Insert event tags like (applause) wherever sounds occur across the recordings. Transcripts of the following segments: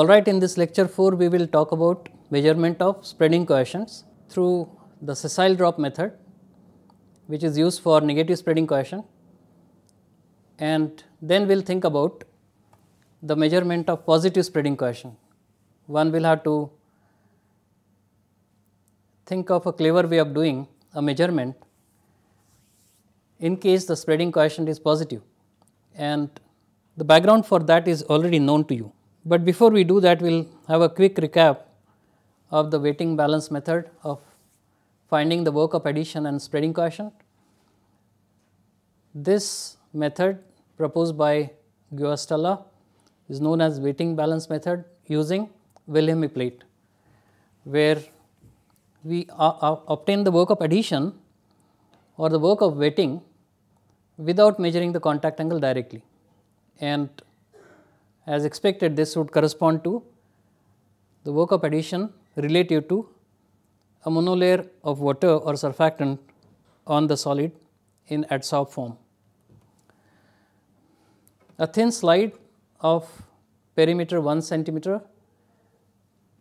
Alright, in this lecture 4 we will talk about measurement of spreading coefficients through the sessile drop method which is used for negative spreading coefficient and then we will think about the measurement of positive spreading coefficient. One will have to think of a clever way of doing a measurement in case the spreading coefficient is positive and the background for that is already known to you. But before we do that, we will have a quick recap of the weighting balance method of finding the work of addition and spreading coefficient. This method proposed by Guastella is known as weighting balance method using Wilhelmy plate, where we uh, uh, obtain the work of addition or the work of weighting without measuring the contact angle directly. And as expected this would correspond to the work of addition relative to a monolayer of water or surfactant on the solid in adsorb form. A thin slide of perimeter 1 centimeter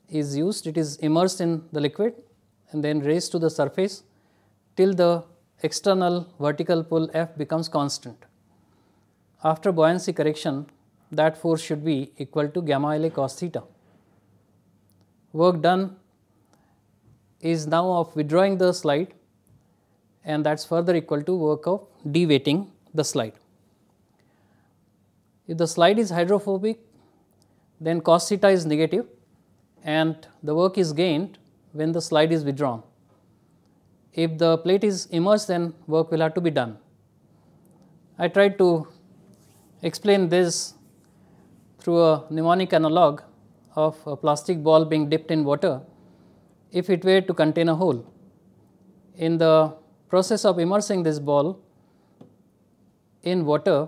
is used, it is immersed in the liquid and then raised to the surface till the external vertical pull F becomes constant. After buoyancy correction, that force should be equal to gamma L A cos theta. Work done is now of withdrawing the slide and that is further equal to work of deweighting the slide. If the slide is hydrophobic then cos theta is negative and the work is gained when the slide is withdrawn. If the plate is immersed then work will have to be done. I tried to explain this through a mnemonic analog of a plastic ball being dipped in water if it were to contain a hole. In the process of immersing this ball in water,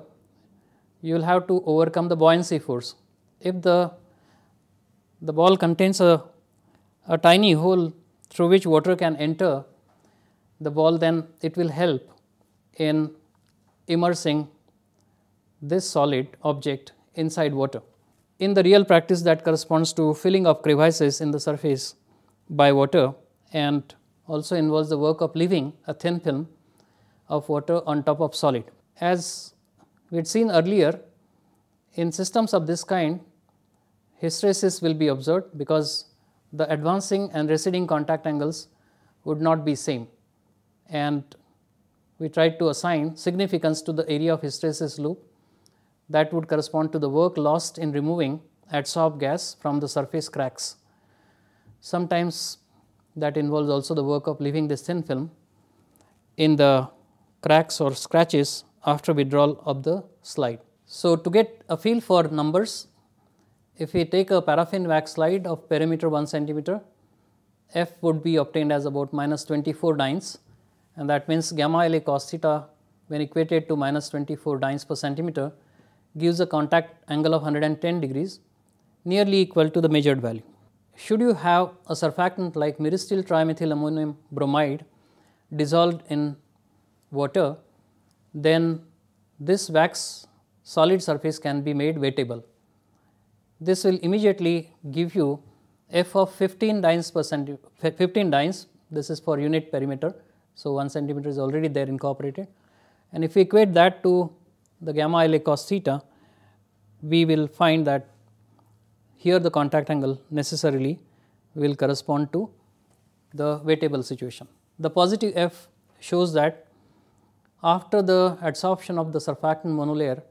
you will have to overcome the buoyancy force. If the, the ball contains a, a tiny hole through which water can enter the ball, then it will help in immersing this solid object inside water. In the real practice that corresponds to filling up crevices in the surface by water and also involves the work of leaving a thin film of water on top of solid. As we had seen earlier, in systems of this kind, hysteresis will be observed because the advancing and receding contact angles would not be same and we tried to assign significance to the area of hysteresis loop that would correspond to the work lost in removing adsorbed gas from the surface cracks. Sometimes that involves also the work of leaving this thin film in the cracks or scratches after withdrawal of the slide. So, to get a feel for numbers, if we take a paraffin wax slide of perimeter 1 centimeter, F would be obtained as about minus 24 dynes and that means gamma L A cos theta when equated to minus 24 dynes per centimeter gives a contact angle of 110 degrees nearly equal to the measured value. Should you have a surfactant like trimethyl ammonium bromide dissolved in water, then this wax solid surface can be made wettable. This will immediately give you f of 15 dynes per centimeter. 15 dynes this is for unit perimeter. So, 1 centimeter is already there incorporated and if we equate that to the gamma L A cos theta, we will find that here the contact angle necessarily will correspond to the weightable situation. The positive F shows that after the adsorption of the surfactant monolayer,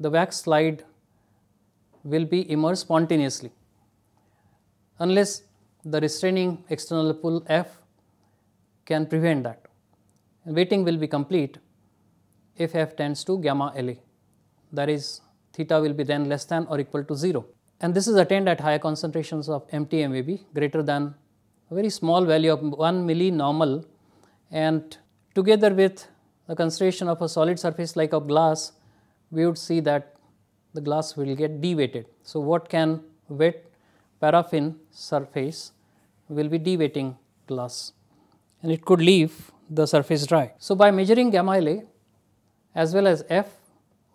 the wax slide will be immersed spontaneously unless the restraining external pull F can prevent that. Wetting will be complete if f tends to gamma LA. That is theta will be then less than or equal to 0 and this is attained at higher concentrations of empty MAB greater than a very small value of 1 milli normal and together with the concentration of a solid surface like a glass we would see that the glass will get deweighted. So, what can wet paraffin surface will be deweighting glass and it could leave the surface dry. So, by measuring gamma LA as well as f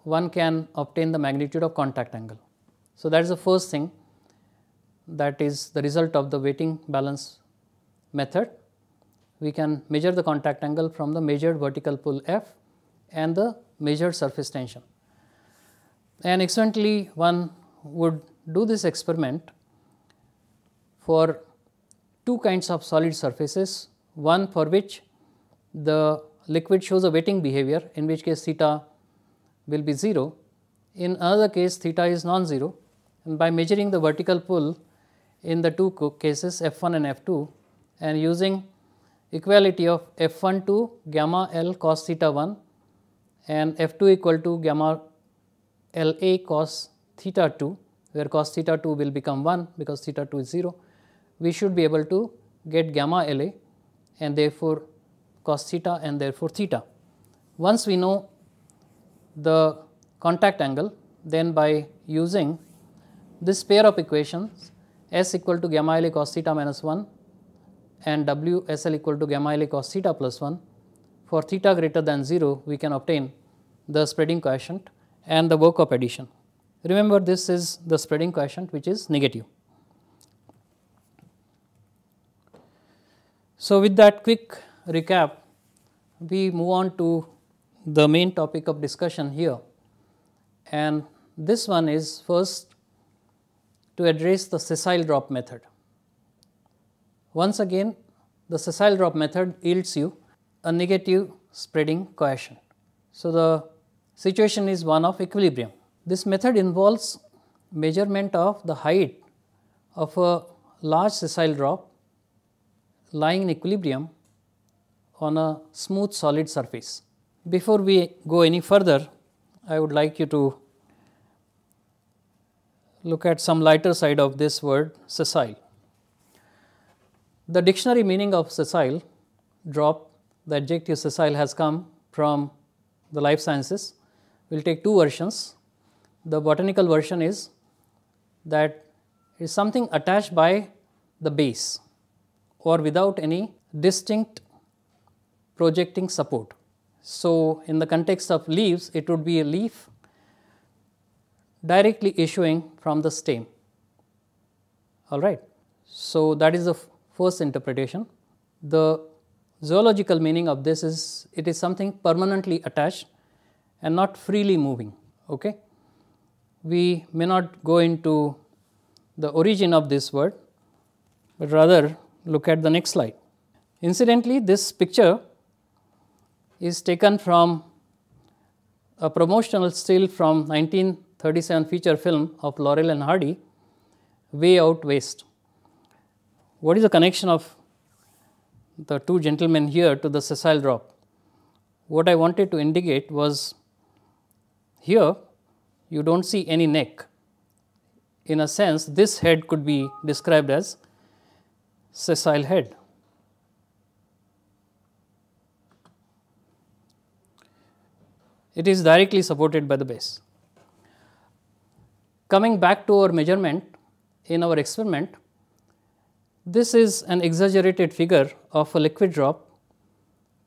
one can obtain the magnitude of contact angle. So, that is the first thing that is the result of the weighting balance method. We can measure the contact angle from the measured vertical pull F and the measured surface tension. And incidentally one would do this experiment for two kinds of solid surfaces, one for which the liquid shows a wetting behavior in which case theta will be 0. In another case theta is non-zero and by measuring the vertical pull in the two cases F1 and F2 and using equality of F1 to gamma L cos theta 1 and F2 equal to gamma L A cos theta 2 where cos theta 2 will become 1 because theta 2 is 0, we should be able to get gamma L A and therefore, cos theta and therefore theta. Once we know the contact angle then by using this pair of equations S equal to gamma L A cos theta minus 1 and W S L equal to gamma L A cos theta plus 1 for theta greater than 0 we can obtain the spreading coefficient and the work of addition. Remember this is the spreading coefficient, which is negative. So, with that quick recap, we move on to the main topic of discussion here and this one is first to address the sessile drop method. Once again the sessile drop method yields you a negative spreading cohesion. So, the situation is one of equilibrium. This method involves measurement of the height of a large sessile drop lying in equilibrium on a smooth solid surface. Before we go any further, I would like you to look at some lighter side of this word sessile. The dictionary meaning of sessile drop, the adjective sessile has come from the life sciences. We will take two versions. The botanical version is that it is something attached by the base or without any distinct projecting support. So, in the context of leaves, it would be a leaf directly issuing from the stem. All right. So, that is the first interpretation. The zoological meaning of this is it is something permanently attached and not freely moving. Okay. We may not go into the origin of this word, but rather look at the next slide. Incidentally, this picture is taken from a promotional still from 1937 feature film of Laurel and Hardy, Way Out West. What is the connection of the two gentlemen here to the sessile drop? What I wanted to indicate was here you do not see any neck. In a sense, this head could be described as sessile head. it is directly supported by the base. Coming back to our measurement in our experiment, this is an exaggerated figure of a liquid drop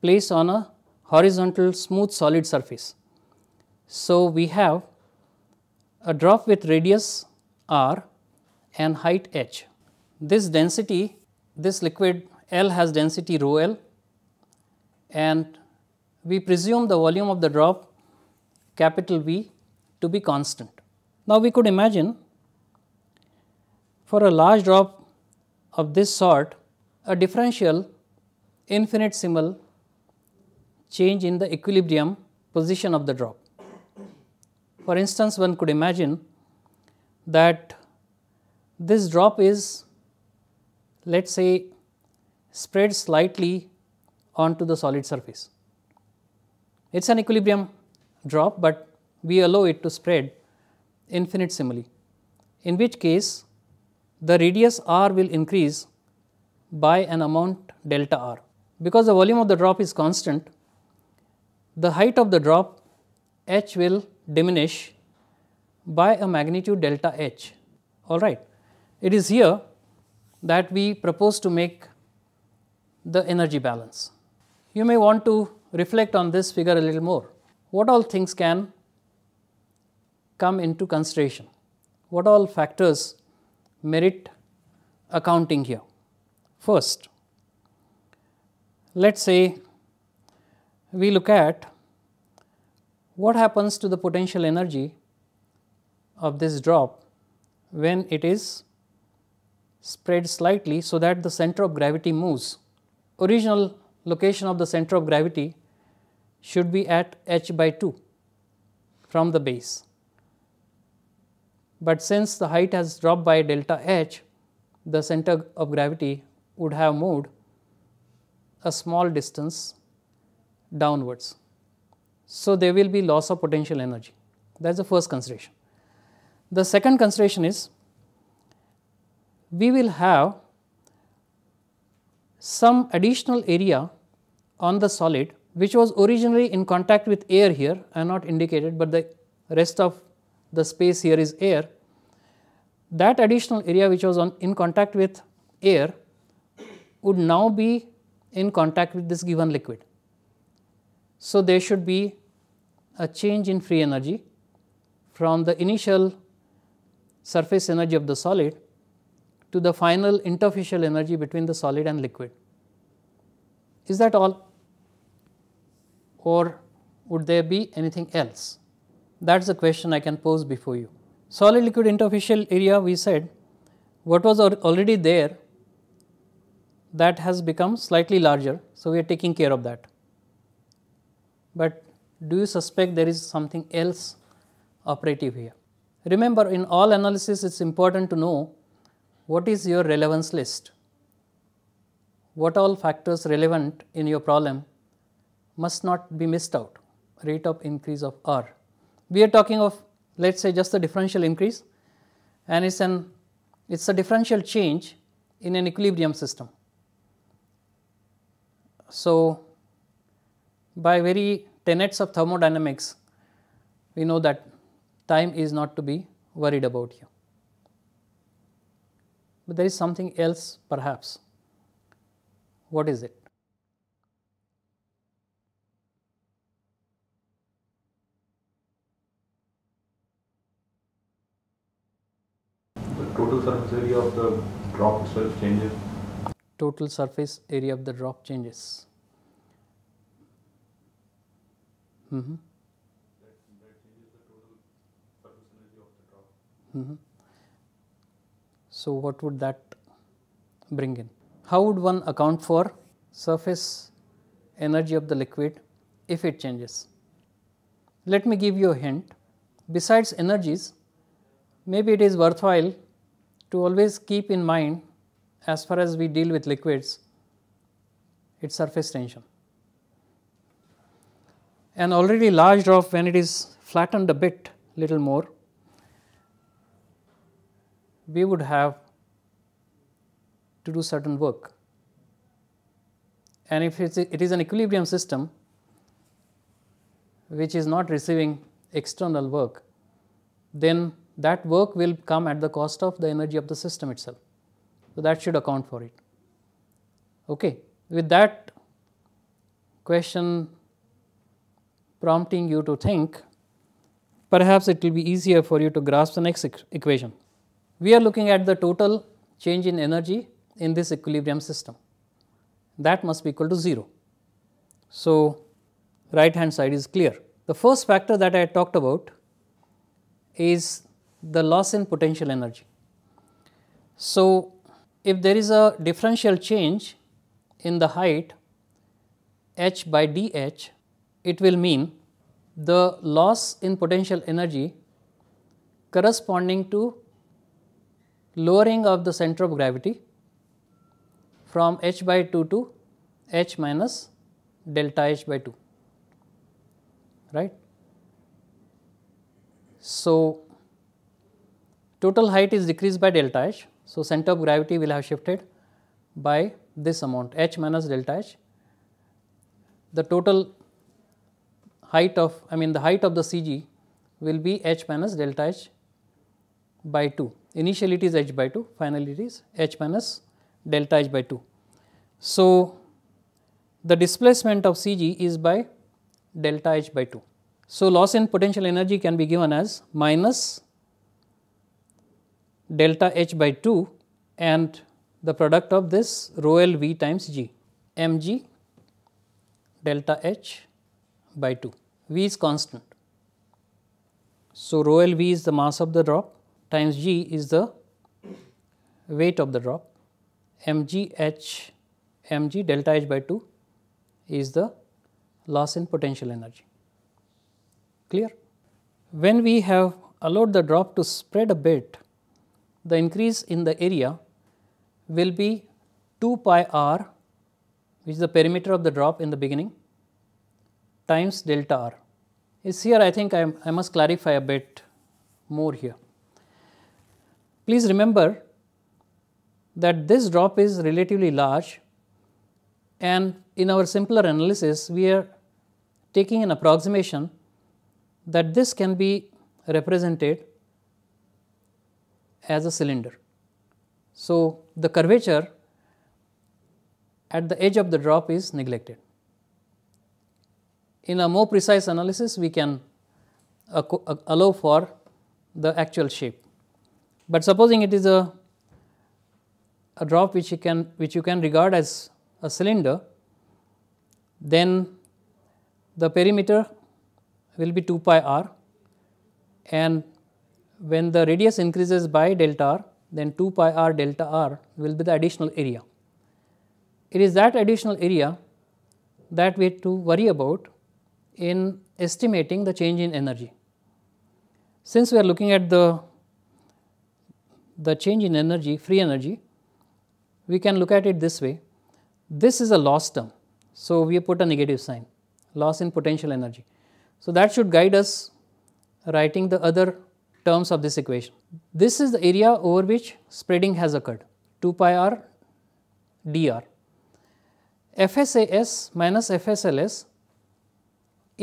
placed on a horizontal smooth solid surface. So, we have a drop with radius r and height h. This density, this liquid L has density rho L and we presume the volume of the drop capital V to be constant. Now, we could imagine for a large drop of this sort, a differential infinitesimal change in the equilibrium position of the drop. For instance, one could imagine that this drop is let us say spread slightly onto the solid surface. It is an equilibrium drop, but we allow it to spread infinitesimally, in which case the radius r will increase by an amount delta r. Because the volume of the drop is constant, the height of the drop h will diminish by a magnitude delta h, all right. It is here that we propose to make the energy balance. You may want to reflect on this figure a little more what all things can come into consideration, what all factors merit accounting here. First, let us say we look at what happens to the potential energy of this drop when it is spread slightly so that the center of gravity moves. Original location of the center of gravity should be at h by 2 from the base. But since the height has dropped by delta h, the center of gravity would have moved a small distance downwards. So, there will be loss of potential energy that is the first consideration. The second consideration is we will have some additional area on the solid which was originally in contact with air here, I am not indicated, but the rest of the space here is air. That additional area which was on, in contact with air would now be in contact with this given liquid. So, there should be a change in free energy from the initial surface energy of the solid to the final interfacial energy between the solid and liquid. Is that all? or would there be anything else? That is the question I can pose before you. Solid liquid interfacial area we said what was already there that has become slightly larger. So, we are taking care of that. But do you suspect there is something else operative here? Remember in all analysis it is important to know what is your relevance list, what all factors relevant in your problem must not be missed out rate of increase of r. We are talking of let us say just the differential increase and it is an it is a differential change in an equilibrium system. So, by very tenets of thermodynamics we know that time is not to be worried about here. But there is something else perhaps. What is it? total surface area of the drop itself changes? Total surface area of the drop changes. Mm -hmm. Mm -hmm. So, what would that bring in? How would one account for surface energy of the liquid if it changes? Let me give you a hint. Besides energies, maybe it is worthwhile to always keep in mind as far as we deal with liquids its surface tension. An already large drop when it is flattened a bit little more we would have to do certain work and if it is an equilibrium system which is not receiving external work then that work will come at the cost of the energy of the system itself. So, that should account for it. Okay. With that question prompting you to think, perhaps it will be easier for you to grasp the next equation. We are looking at the total change in energy in this equilibrium system that must be equal to 0. So, right hand side is clear. The first factor that I talked about is the loss in potential energy. So, if there is a differential change in the height h by dh, it will mean the loss in potential energy corresponding to lowering of the center of gravity from h by 2 to h minus delta h by 2, right. So, total height is decreased by delta h. So, center of gravity will have shifted by this amount h minus delta h. The total height of I mean the height of the CG will be h minus delta h by 2. Initially it is h by 2, finally it is h minus delta h by 2. So, the displacement of CG is by delta h by 2. So, loss in potential energy can be given as minus delta H by 2 and the product of this rho L V times G, M G delta H by 2, V is constant. So, rho L V is the mass of the drop times G is the weight of the drop, M G H, M G delta H by 2 is the loss in potential energy. Clear? When we have allowed the drop to spread a bit, the increase in the area will be 2 pi r which is the perimeter of the drop in the beginning times delta r. Is here I think I, I must clarify a bit more here. Please remember that this drop is relatively large and in our simpler analysis we are taking an approximation that this can be represented as a cylinder. So, the curvature at the edge of the drop is neglected. In a more precise analysis, we can uh, allow for the actual shape. But supposing it is a, a drop which you can which you can regard as a cylinder, then the perimeter will be 2 pi r and when the radius increases by delta r, then 2 pi r delta r will be the additional area. It is that additional area that we have to worry about in estimating the change in energy. Since we are looking at the, the change in energy, free energy, we can look at it this way. This is a loss term. So, we put a negative sign, loss in potential energy. So, that should guide us writing the other terms of this equation. This is the area over which spreading has occurred 2 pi r dr. FSAS minus FSLS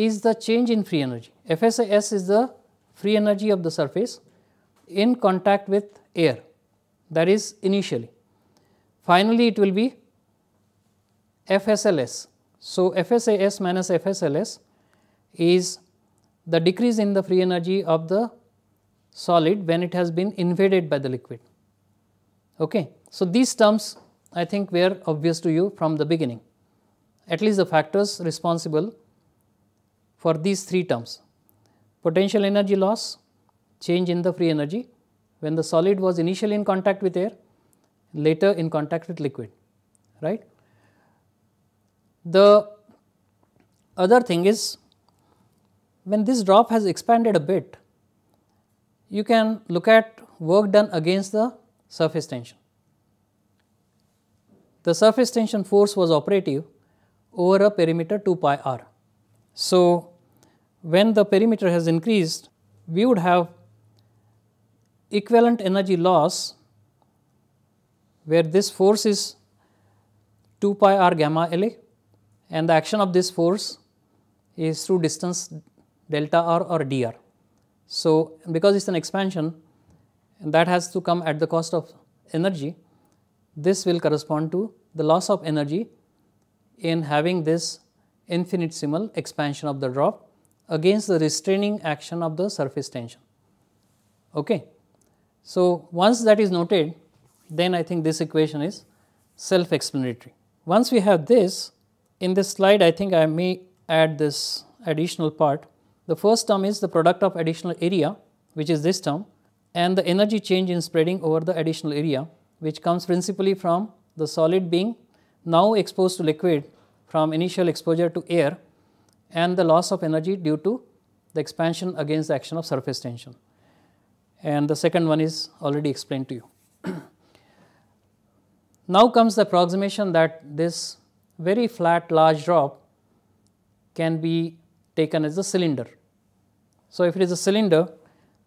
is the change in free energy. FSAS is the free energy of the surface in contact with air that is initially. Finally, it will be FSLS. So, FSAS minus FSLS is the decrease in the free energy of the solid when it has been invaded by the liquid. Okay. So, these terms I think were obvious to you from the beginning, at least the factors responsible for these three terms. Potential energy loss, change in the free energy when the solid was initially in contact with air, later in contact with liquid, right. The other thing is when this drop has expanded a bit, you can look at work done against the surface tension. The surface tension force was operative over a perimeter 2 pi r. So, when the perimeter has increased, we would have equivalent energy loss where this force is 2 pi r gamma L A and the action of this force is through distance delta r or dr. So, because it is an expansion and that has to come at the cost of energy, this will correspond to the loss of energy in having this infinitesimal expansion of the drop against the restraining action of the surface tension. Okay. So, once that is noted, then I think this equation is self explanatory. Once we have this, in this slide I think I may add this additional part the first term is the product of additional area which is this term and the energy change in spreading over the additional area which comes principally from the solid being now exposed to liquid from initial exposure to air and the loss of energy due to the expansion against the action of surface tension. And the second one is already explained to you. (clears throat) now comes the approximation that this very flat large drop can be taken as a cylinder. So, if it is a cylinder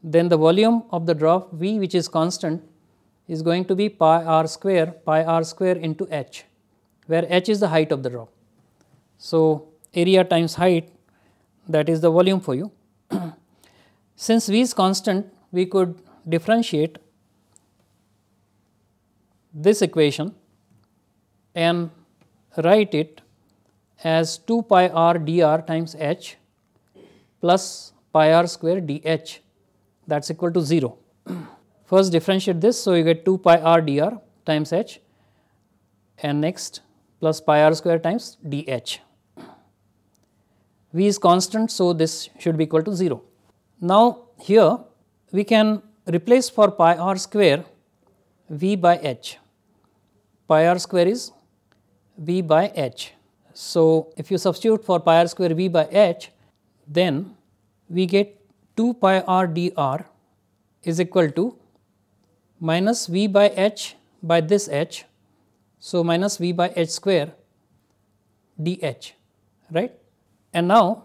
then the volume of the drop V which is constant is going to be pi r square pi r square into h where h is the height of the drop. So, area times height that is the volume for you. (clears throat) Since V is constant we could differentiate this equation and write it as 2 pi r dr times h plus pi r square dh that is equal to 0. First differentiate this, so you get 2 pi r dr times h and next plus pi r square times dh. V is constant, so this should be equal to 0. Now, here we can replace for pi r square V by h. Pi r square is V by h. So, if you substitute for pi r square V by h, then we get 2 pi r dr is equal to minus v by h by this h. So, minus v by h square dh right. And now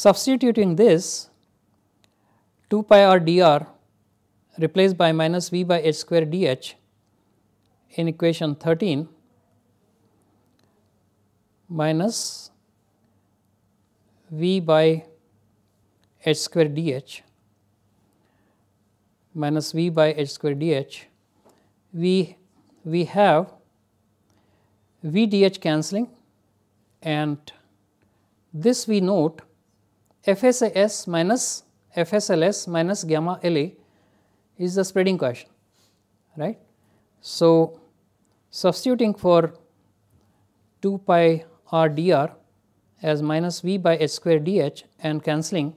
substituting this 2 pi r dr replaced by minus v by h square dh in equation 13 minus V by h square dh minus V by h square dh, we, we have V dh cancelling and this we note FSAS minus FSLS minus gamma LA is the spreading coefficient, right. So, substituting for 2 pi r dr as minus V by h square dh and cancelling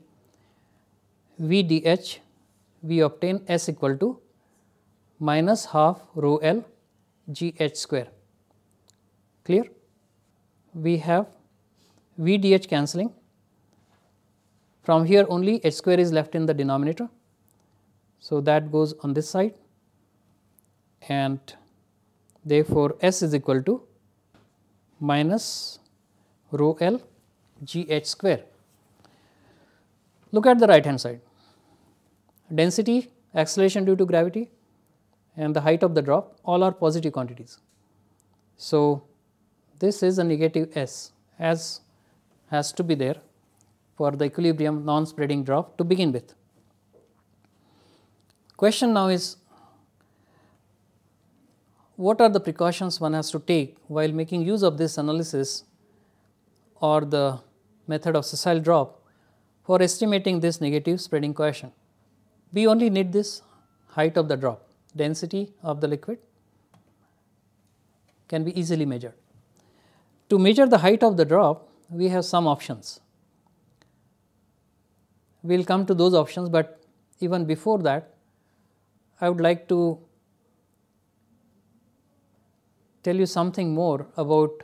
V dh, we obtain S equal to minus half rho L g h square. Clear? We have V dh cancelling. From here only h square is left in the denominator. So, that goes on this side and therefore, S is equal to minus rho L g h square. Look at the right hand side, density, acceleration due to gravity and the height of the drop all are positive quantities. So, this is a negative s as has to be there for the equilibrium non-spreading drop to begin with. Question now is what are the precautions one has to take while making use of this analysis or the method of sessile drop for estimating this negative spreading coefficient. We only need this height of the drop, density of the liquid can be easily measured. To measure the height of the drop, we have some options. We will come to those options, but even before that, I would like to tell you something more about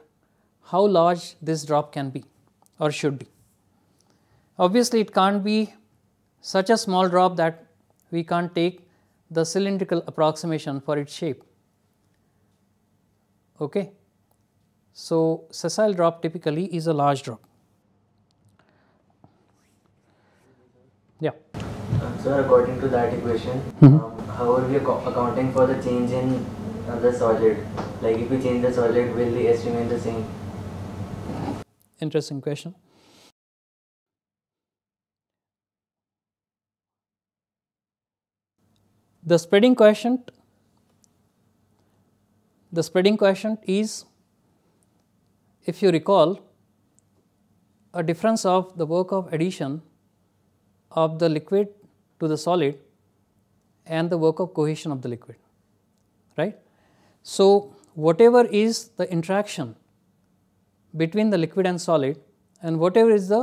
how large this drop can be or should be. Obviously, it can't be such a small drop that we can't take the cylindrical approximation for its shape. Okay. So, sessile drop typically is a large drop. Yeah. Uh, um, so, according to that equation, mm -hmm. um, how are we accounting for the change in uh, the solid? Like if we change the solid, will the estimate remain the same? Interesting question. The spreading quotient, the spreading quotient is, if you recall, a difference of the work of addition of the liquid to the solid and the work of cohesion of the liquid, right. So, whatever is the interaction between the liquid and solid and whatever is the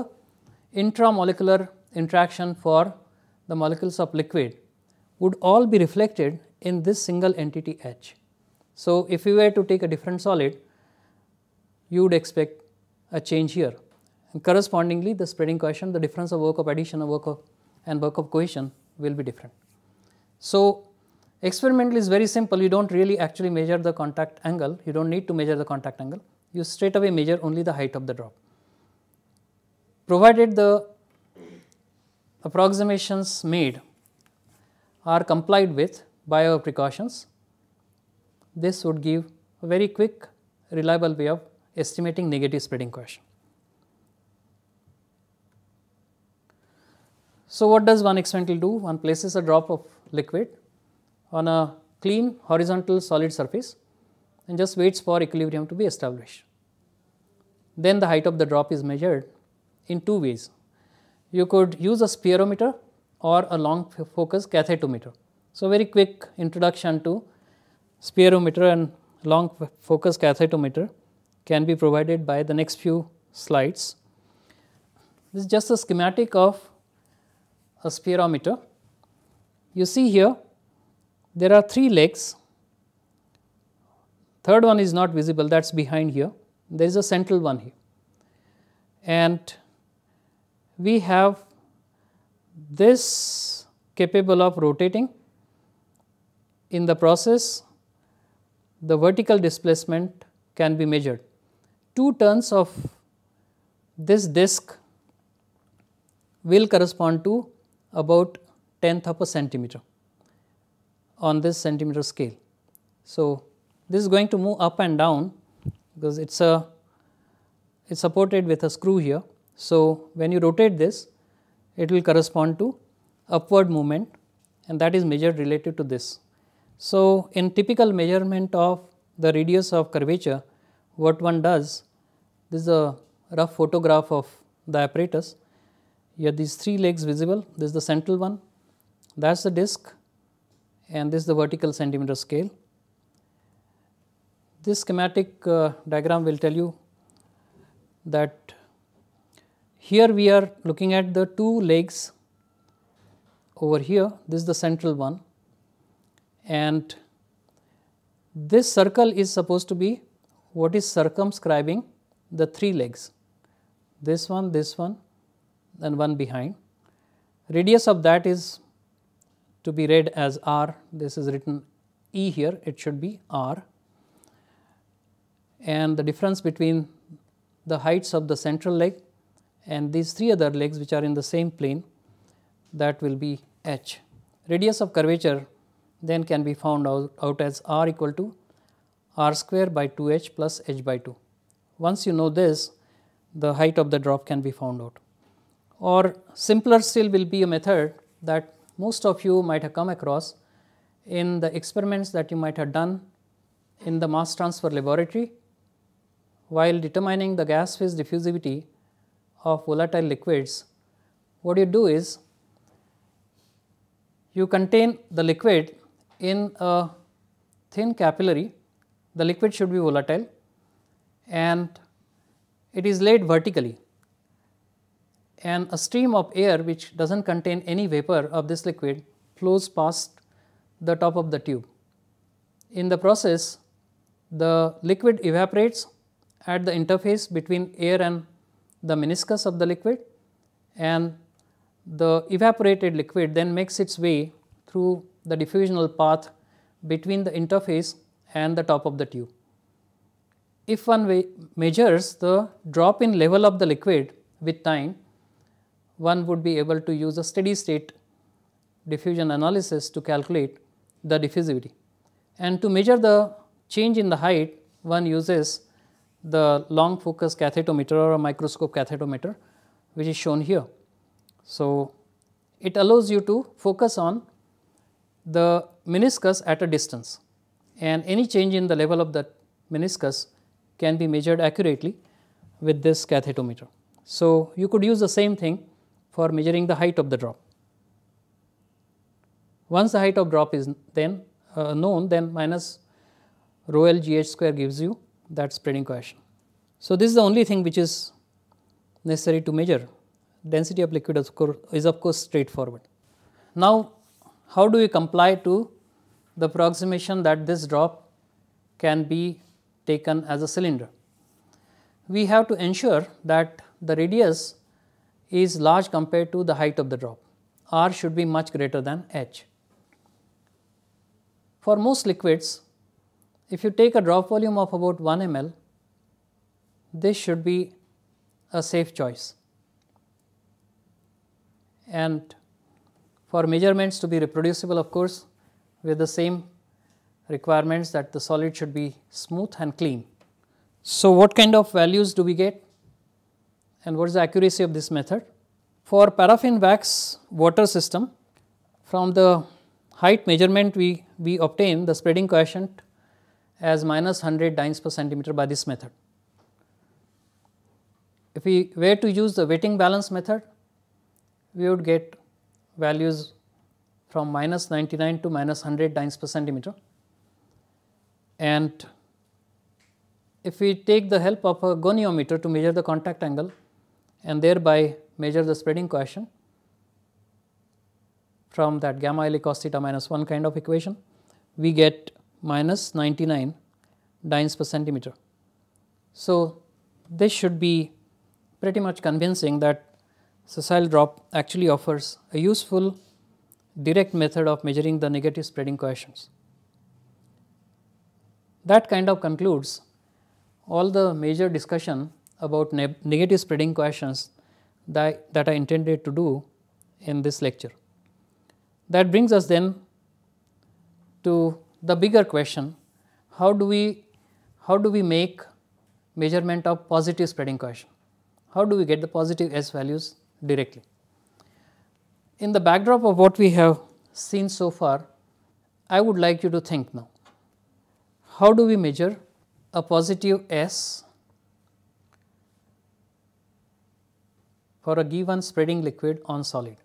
intramolecular interaction for the molecules of liquid would all be reflected in this single entity H. So, if you were to take a different solid, you would expect a change here and correspondingly the spreading coefficient, the difference of work of addition of work of and work of cohesion will be different. So, experimental is very simple, you do not really actually measure the contact angle, you do not need to measure the contact angle you straight away measure only the height of the drop. Provided the approximations made are complied with by our precautions, this would give a very quick reliable way of estimating negative spreading coefficient. So, what does one experimental do? One places a drop of liquid on a clean horizontal solid surface and just waits for equilibrium to be established. Then the height of the drop is measured in two ways. You could use a spherometer or a long focus cathetometer. So, very quick introduction to spherometer and long focus cathetometer can be provided by the next few slides. This is just a schematic of a spherometer. You see here there are three legs Third one is not visible that is behind here. There is a central one here. And we have this capable of rotating. In the process, the vertical displacement can be measured. Two turns of this disc will correspond to about tenth of a centimeter on this centimeter scale. So, this is going to move up and down because it is a it is supported with a screw here. So, when you rotate this it will correspond to upward movement and that is measured relative to this. So, in typical measurement of the radius of curvature what one does this is a rough photograph of the apparatus. Here these three legs visible this is the central one that is the disc and this is the vertical centimeter scale. This schematic uh, diagram will tell you that here we are looking at the two legs over here, this is the central one and this circle is supposed to be what is circumscribing the three legs, this one, this one and one behind. Radius of that is to be read as r, this is written e here, it should be r and the difference between the heights of the central leg and these three other legs which are in the same plane that will be h. Radius of curvature then can be found out, out as r equal to r square by 2h plus h by 2. Once you know this the height of the drop can be found out or simpler still will be a method that most of you might have come across in the experiments that you might have done in the mass transfer laboratory while determining the gas phase diffusivity of volatile liquids, what you do is you contain the liquid in a thin capillary, the liquid should be volatile and it is laid vertically and a stream of air which does not contain any vapor of this liquid flows past the top of the tube. In the process, the liquid evaporates at the interface between air and the meniscus of the liquid and the evaporated liquid then makes its way through the diffusional path between the interface and the top of the tube. If one measures the drop in level of the liquid with time, one would be able to use a steady state diffusion analysis to calculate the diffusivity. And to measure the change in the height, one uses the long focus cathetometer or a microscope cathetometer which is shown here. So, it allows you to focus on the meniscus at a distance and any change in the level of the meniscus can be measured accurately with this cathetometer. So, you could use the same thing for measuring the height of the drop. Once the height of drop is then uh, known then minus rho l g h square gives you that spreading cohesion. So, this is the only thing which is necessary to measure density of liquid of course, is of course straightforward. Now, how do we comply to the approximation that this drop can be taken as a cylinder? We have to ensure that the radius is large compared to the height of the drop. R should be much greater than h. For most liquids, if you take a drop volume of about 1 ml, this should be a safe choice. And for measurements to be reproducible of course, with the same requirements that the solid should be smooth and clean. So, what kind of values do we get and what is the accuracy of this method? For paraffin wax water system, from the height measurement we, we obtain the spreading coefficient as minus 100 dynes per centimeter by this method. If we were to use the weighting balance method, we would get values from minus 99 to minus 100 dynes per centimeter. And if we take the help of a goniometer to measure the contact angle and thereby measure the spreading coefficient from that gamma L equals theta minus 1 kind of equation, we get minus 99 dynes per centimeter. So, this should be pretty much convincing that sessile drop actually offers a useful direct method of measuring the negative spreading coefficients. That kind of concludes all the major discussion about ne negative spreading coefficients that, that I intended to do in this lecture. That brings us then to the bigger question how do we how do we make measurement of positive spreading Question: How do we get the positive S values directly? In the backdrop of what we have seen so far, I would like you to think now. How do we measure a positive S for a given spreading liquid on solid?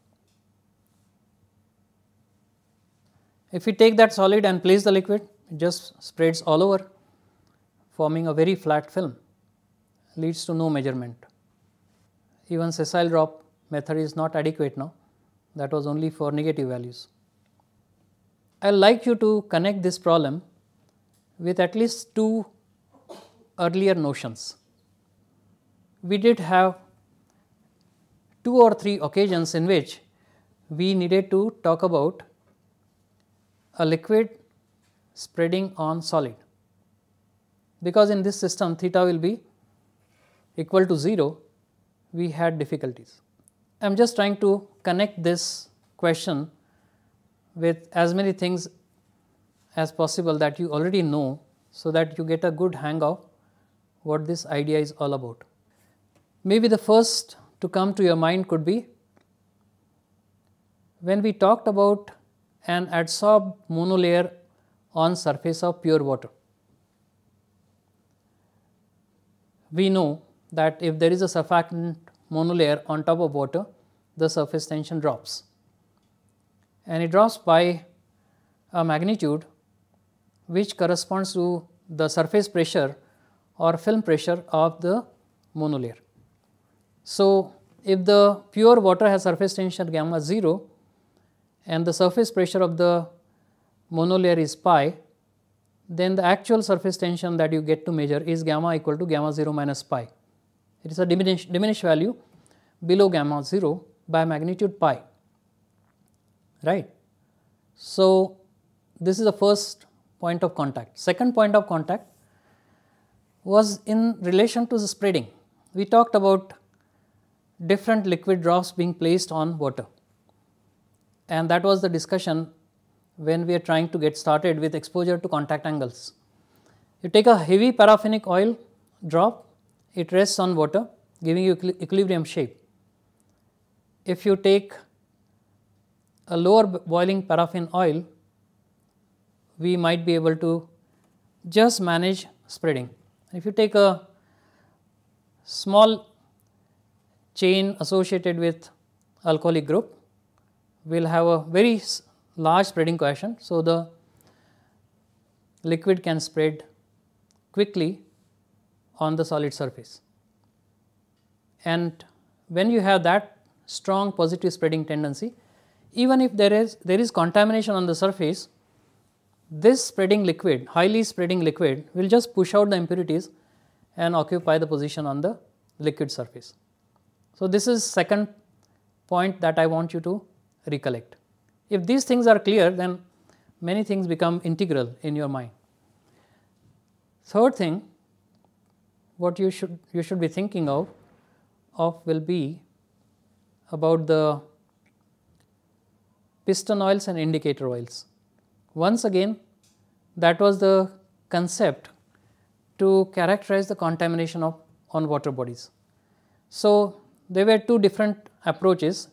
If we take that solid and place the liquid, it just spreads all over forming a very flat film, leads to no measurement. Even sessile drop method is not adequate now, that was only for negative values. I would like you to connect this problem with at least two earlier notions. We did have two or three occasions in which we needed to talk about a liquid spreading on solid because in this system theta will be equal to 0 we had difficulties. I am just trying to connect this question with as many things as possible that you already know so that you get a good hang of what this idea is all about. Maybe the first to come to your mind could be when we talked about and adsorbed monolayer on surface of pure water. We know that if there is a surfactant monolayer on top of water, the surface tension drops and it drops by a magnitude which corresponds to the surface pressure or film pressure of the monolayer. So, if the pure water has surface tension gamma 0, and the surface pressure of the monolayer is pi, then the actual surface tension that you get to measure is gamma equal to gamma 0 minus pi. It is a diminished, diminished value below gamma 0 by magnitude pi, right. So, this is the first point of contact. Second point of contact was in relation to the spreading. We talked about different liquid drops being placed on water and that was the discussion when we are trying to get started with exposure to contact angles. You take a heavy paraffinic oil drop, it rests on water giving you equilibrium shape. If you take a lower boiling paraffin oil, we might be able to just manage spreading. If you take a small chain associated with alcoholic group, will have a very large spreading coefficient, So, the liquid can spread quickly on the solid surface. And when you have that strong positive spreading tendency, even if there is there is contamination on the surface, this spreading liquid, highly spreading liquid will just push out the impurities and occupy the position on the liquid surface. So, this is second point that I want you to recollect. If these things are clear then many things become integral in your mind. Third thing what you should you should be thinking of of will be about the piston oils and indicator oils. Once again that was the concept to characterize the contamination of on water bodies. So, there were two different approaches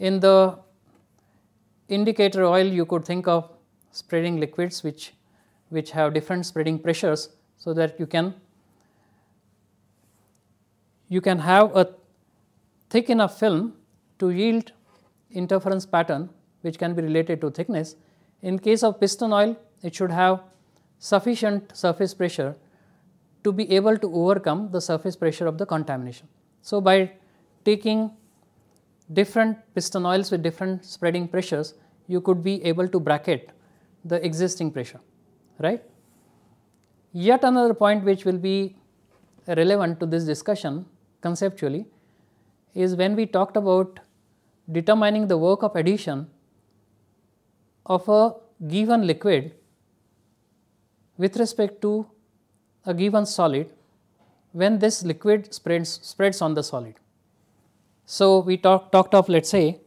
in the indicator oil you could think of spreading liquids which, which have different spreading pressures so that you can you can have a thick enough film to yield interference pattern which can be related to thickness. In case of piston oil it should have sufficient surface pressure to be able to overcome the surface pressure of the contamination. So, by taking different piston oils with different spreading pressures, you could be able to bracket the existing pressure, right. Yet another point which will be relevant to this discussion conceptually is when we talked about determining the work of addition of a given liquid with respect to a given solid when this liquid spreads, spreads on the solid. So, we talk, talked of let us say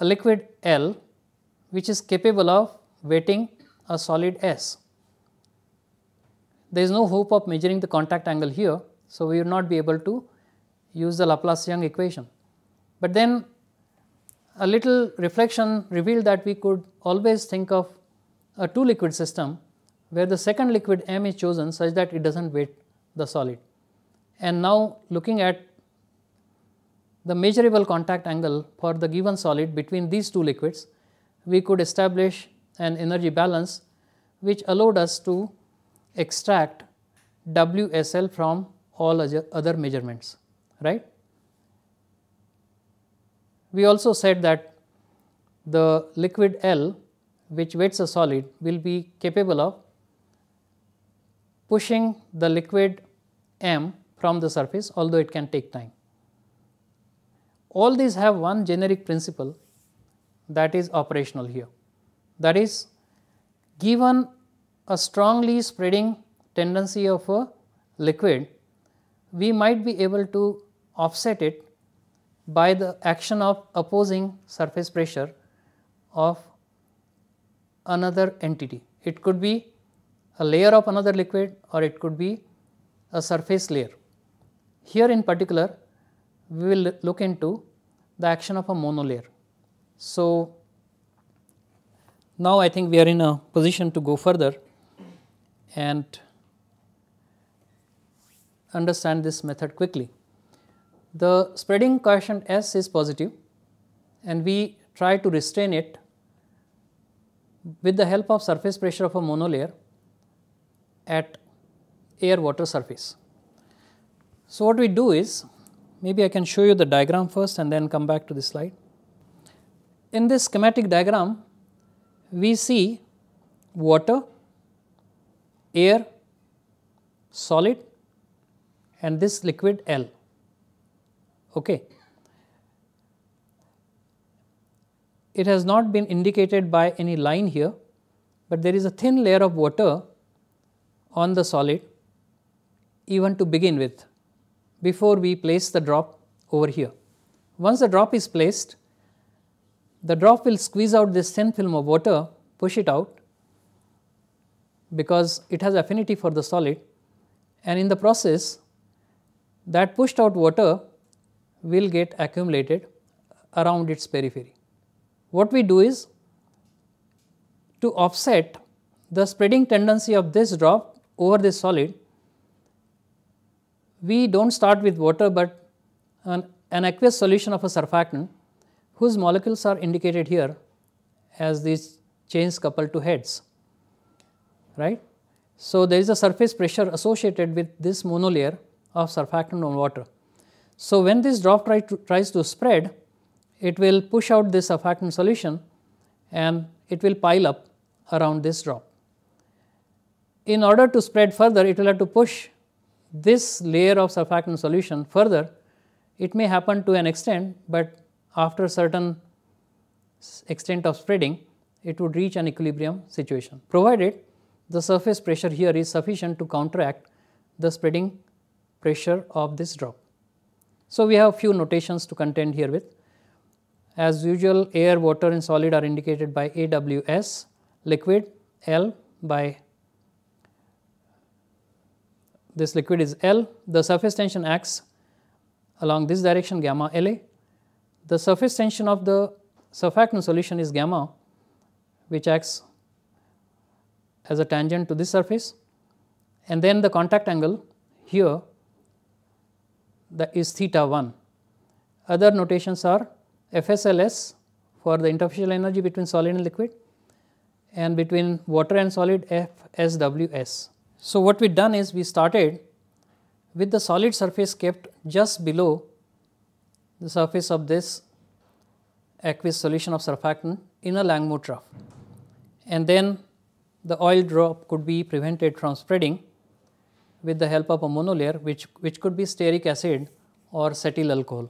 a liquid L which is capable of wetting a solid S. There is no hope of measuring the contact angle here. So, we will not be able to use the Laplace Young equation. But then a little reflection revealed that we could always think of a two liquid system where the second liquid m is chosen such that it does not wet the solid. And now looking at the measurable contact angle for the given solid between these two liquids, we could establish an energy balance which allowed us to extract WSL from all other measurements, right. We also said that the liquid L which weights a solid will be capable of pushing the liquid M from the surface although it can take time all these have one generic principle that is operational here. That is given a strongly spreading tendency of a liquid, we might be able to offset it by the action of opposing surface pressure of another entity. It could be a layer of another liquid or it could be a surface layer. Here in particular we will look into the action of a monolayer. So, now I think we are in a position to go further and understand this method quickly. The spreading coefficient S is positive and we try to restrain it with the help of surface pressure of a monolayer at air water surface. So, what we do is Maybe I can show you the diagram first and then come back to the slide. In this schematic diagram, we see water, air, solid and this liquid L. Okay. It has not been indicated by any line here, but there is a thin layer of water on the solid even to begin with before we place the drop over here. Once the drop is placed, the drop will squeeze out this thin film of water, push it out because it has affinity for the solid and in the process that pushed out water will get accumulated around its periphery. What we do is to offset the spreading tendency of this drop over this solid we do not start with water but an, an aqueous solution of a surfactant whose molecules are indicated here as these chains coupled to heads, right. So, there is a surface pressure associated with this monolayer of surfactant on water. So, when this drop try to, tries to spread, it will push out this surfactant solution and it will pile up around this drop. In order to spread further, it will have to push this layer of surfactant solution further, it may happen to an extent, but after a certain extent of spreading, it would reach an equilibrium situation, provided the surface pressure here is sufficient to counteract the spreading pressure of this drop. So, we have few notations to contend here with. As usual air, water and solid are indicated by AWS, liquid L by this liquid is L, the surface tension acts along this direction gamma L A. The surface tension of the surfactant solution is gamma which acts as a tangent to this surface and then the contact angle here that is theta 1. Other notations are FSLS for the interfacial energy between solid and liquid and between water and solid FSWS. So, what we done is we started with the solid surface kept just below the surface of this aqueous solution of surfactant in a Langmuir trough and then the oil drop could be prevented from spreading with the help of a monolayer which, which could be stearic acid or cetyl alcohol.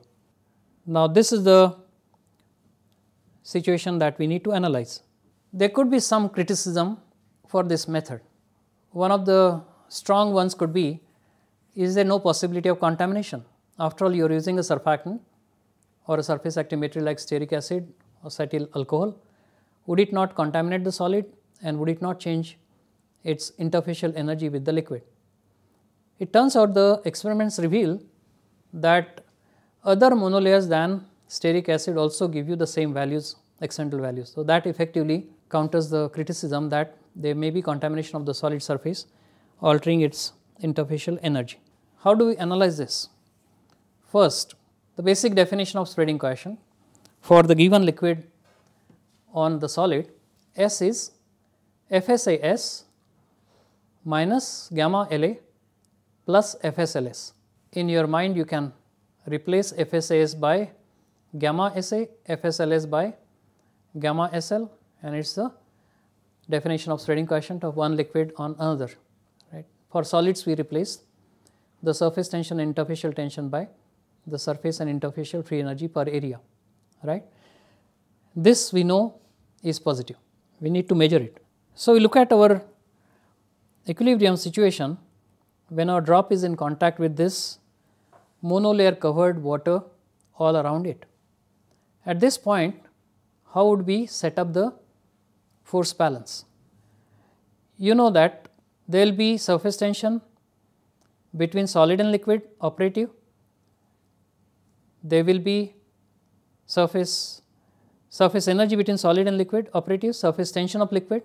Now, this is the situation that we need to analyze. There could be some criticism for this method one of the strong ones could be is there no possibility of contamination? After all, you are using a surfactant or a surface active material like stearic acid or cetyl alcohol. Would it not contaminate the solid and would it not change its interfacial energy with the liquid? It turns out the experiments reveal that other monolayers than stearic acid also give you the same values, accidental values. So, that effectively counters the criticism that there may be contamination of the solid surface altering its interfacial energy. How do we analyze this? First, the basic definition of spreading coefficient for the given liquid on the solid S is FSAS minus gamma LA plus FSLS. In your mind you can replace FSAS by gamma SA, FSLS by gamma SL and it is the definition of spreading coefficient of one liquid on another. Right? For solids, we replace the surface tension and interfacial tension by the surface and interfacial free energy per area. Right? This we know is positive. We need to measure it. So, we look at our equilibrium situation when our drop is in contact with this monolayer covered water all around it. At this point, how would we set up the force balance. You know that there will be surface tension between solid and liquid operative, there will be surface surface energy between solid and liquid operative, surface tension of liquid,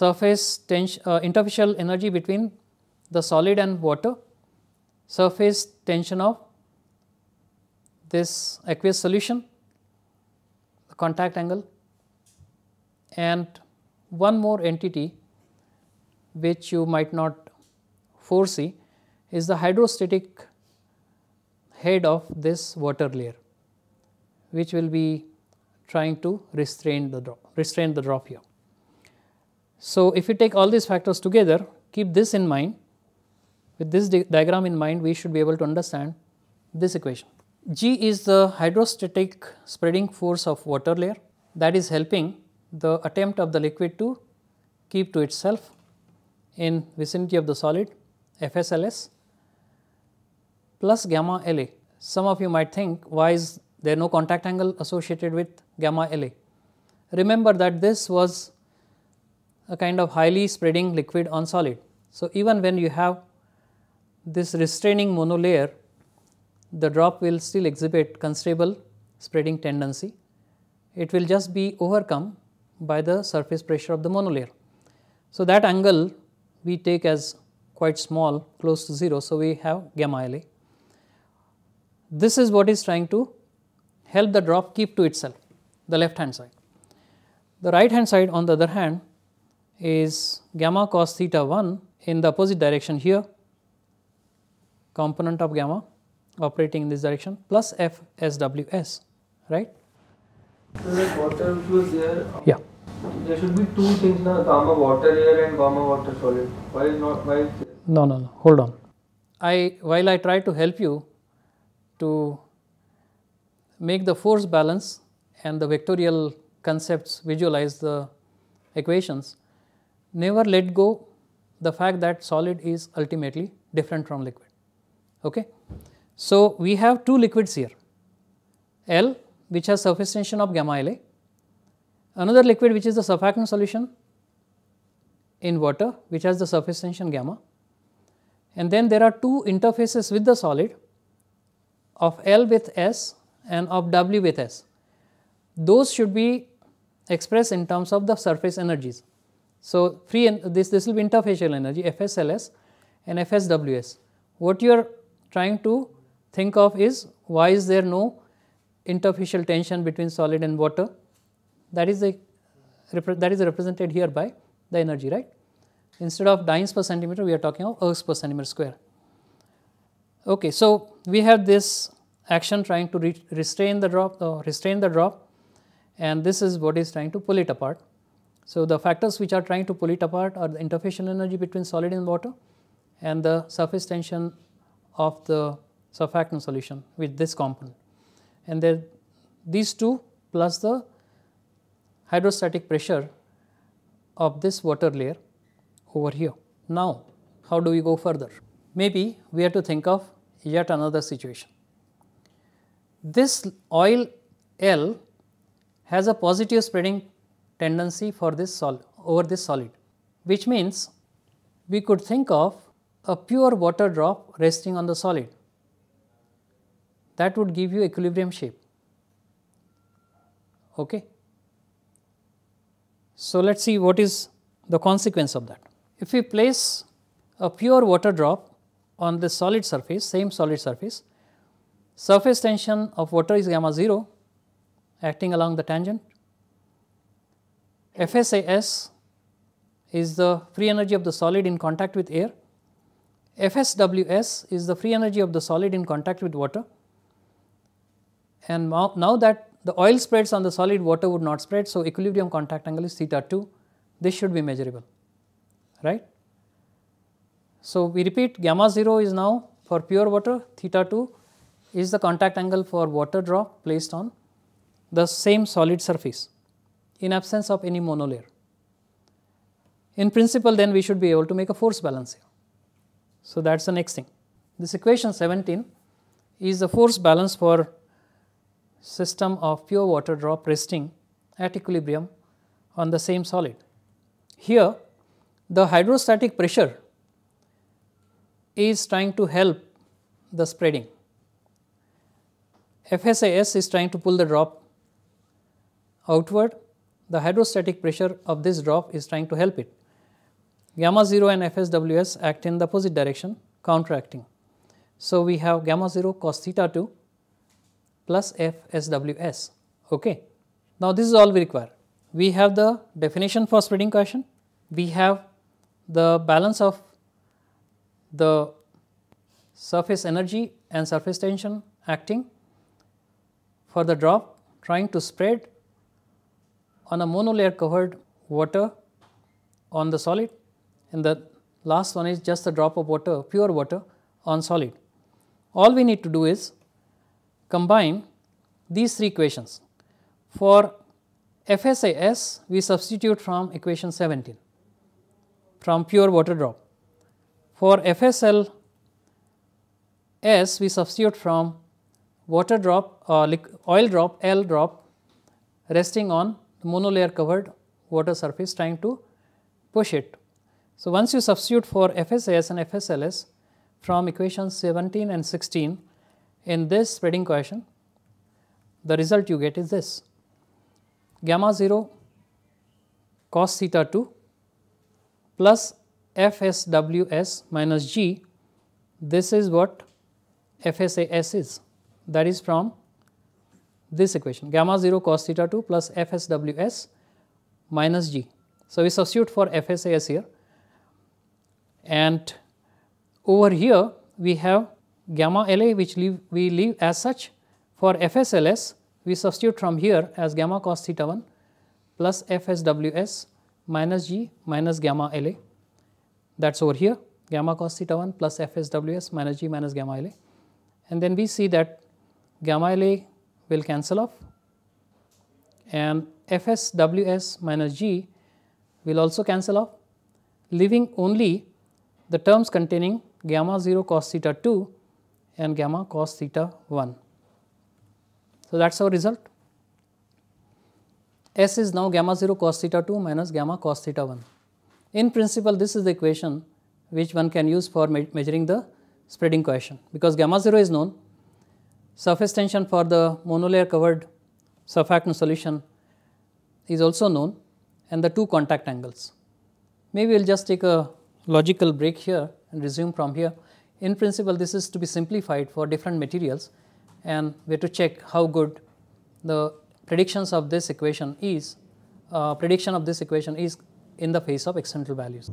surface tension uh, interfacial energy between the solid and water, surface tension of this aqueous solution, contact angle and one more entity which you might not foresee is the hydrostatic head of this water layer which will be trying to restrain the drop, restrain the drop here. So, if you take all these factors together keep this in mind with this di diagram in mind we should be able to understand this equation. G is the hydrostatic spreading force of water layer that is helping the attempt of the liquid to keep to itself in vicinity of the solid FSLS plus gamma LA. Some of you might think why is there no contact angle associated with gamma LA. Remember that this was a kind of highly spreading liquid on solid. So, even when you have this restraining monolayer, the drop will still exhibit considerable spreading tendency. It will just be overcome by the surface pressure of the monolayer. So, that angle we take as quite small close to 0. So, we have gamma LA. This is what is trying to help the drop keep to itself the left hand side. The right hand side on the other hand is gamma cos theta 1 in the opposite direction here component of gamma operating in this direction plus f sws, right water which was there. Yeah. There should be two things now: gamma water air and gamma water solid. Why is not why? Is there? No, no, no. Hold on. I while I try to help you to make the force balance and the vectorial concepts visualize the equations, never let go the fact that solid is ultimately different from liquid. Okay? So, we have two liquids here L which has surface tension of gamma La. Another liquid which is the surfactant solution in water which has the surface tension gamma. And then there are two interfaces with the solid of L with S and of W with S. Those should be expressed in terms of the surface energies. So, free this, this will be interfacial energy FSLS and FSWS. What you are trying to think of is why is there no interfacial tension between solid and water that is the that is represented here by the energy right instead of dynes per centimeter we are talking of ergs per centimeter square okay so we have this action trying to re restrain the drop or uh, restrain the drop and this is what is trying to pull it apart so the factors which are trying to pull it apart are the interfacial energy between solid and water and the surface tension of the surfactant solution with this component and then these two plus the hydrostatic pressure of this water layer over here. Now, how do we go further? Maybe we have to think of yet another situation. This oil L has a positive spreading tendency for this solid over this solid, which means we could think of a pure water drop resting on the solid that would give you equilibrium shape. Okay. So, let us see what is the consequence of that. If we place a pure water drop on the solid surface, same solid surface, surface tension of water is gamma 0 acting along the tangent. FSAS is the free energy of the solid in contact with air. FSWS is the free energy of the solid in contact with water and now that the oil spreads on the solid water would not spread. So, equilibrium contact angle is theta 2 this should be measurable right. So, we repeat gamma 0 is now for pure water theta 2 is the contact angle for water drop placed on the same solid surface in absence of any monolayer. In principle then we should be able to make a force balance here. So, that is the next thing. This equation 17 is the force balance for system of pure water drop resting at equilibrium on the same solid. Here the hydrostatic pressure is trying to help the spreading. FSAS is trying to pull the drop outward, the hydrostatic pressure of this drop is trying to help it. Gamma 0 and FSWS act in the opposite direction counteracting. So, we have gamma 0 cos theta 2 plus F SWS. Okay. Now, this is all we require. We have the definition for spreading equation. we have the balance of the surface energy and surface tension acting for the drop trying to spread on a monolayer covered water on the solid and the last one is just the drop of water pure water on solid. All we need to do is combine these three equations. For FSAS, we substitute from equation 17 from pure water drop. For FSL S, we substitute from water drop or uh, oil drop L drop resting on monolayer covered water surface trying to push it. So, once you substitute for FSAS and FSLS from equations 17 and 16, in this spreading coefficient, the result you get is this gamma 0 cos theta 2 plus FSWS minus G this is what FSAS is that is from this equation gamma 0 cos theta 2 plus FSWS minus G. So, we substitute for FSAS here and over here we have gamma LA which leave, we leave as such. For FSLS we substitute from here as gamma cos theta 1 plus FSWS minus G minus gamma LA that is over here gamma cos theta 1 plus FSWS minus G minus gamma LA and then we see that gamma LA will cancel off and FSWS minus G will also cancel off leaving only the terms containing gamma 0 cos theta 2 and gamma cos theta 1. So, that is our result. S is now gamma 0 cos theta 2 minus gamma cos theta 1. In principle, this is the equation which one can use for me measuring the spreading coefficient because gamma 0 is known. Surface tension for the monolayer covered surfactant solution is also known and the two contact angles. Maybe we will just take a logical break here and resume from here. In principle, this is to be simplified for different materials and we have to check how good the predictions of this equation is, uh, prediction of this equation is in the face of external values.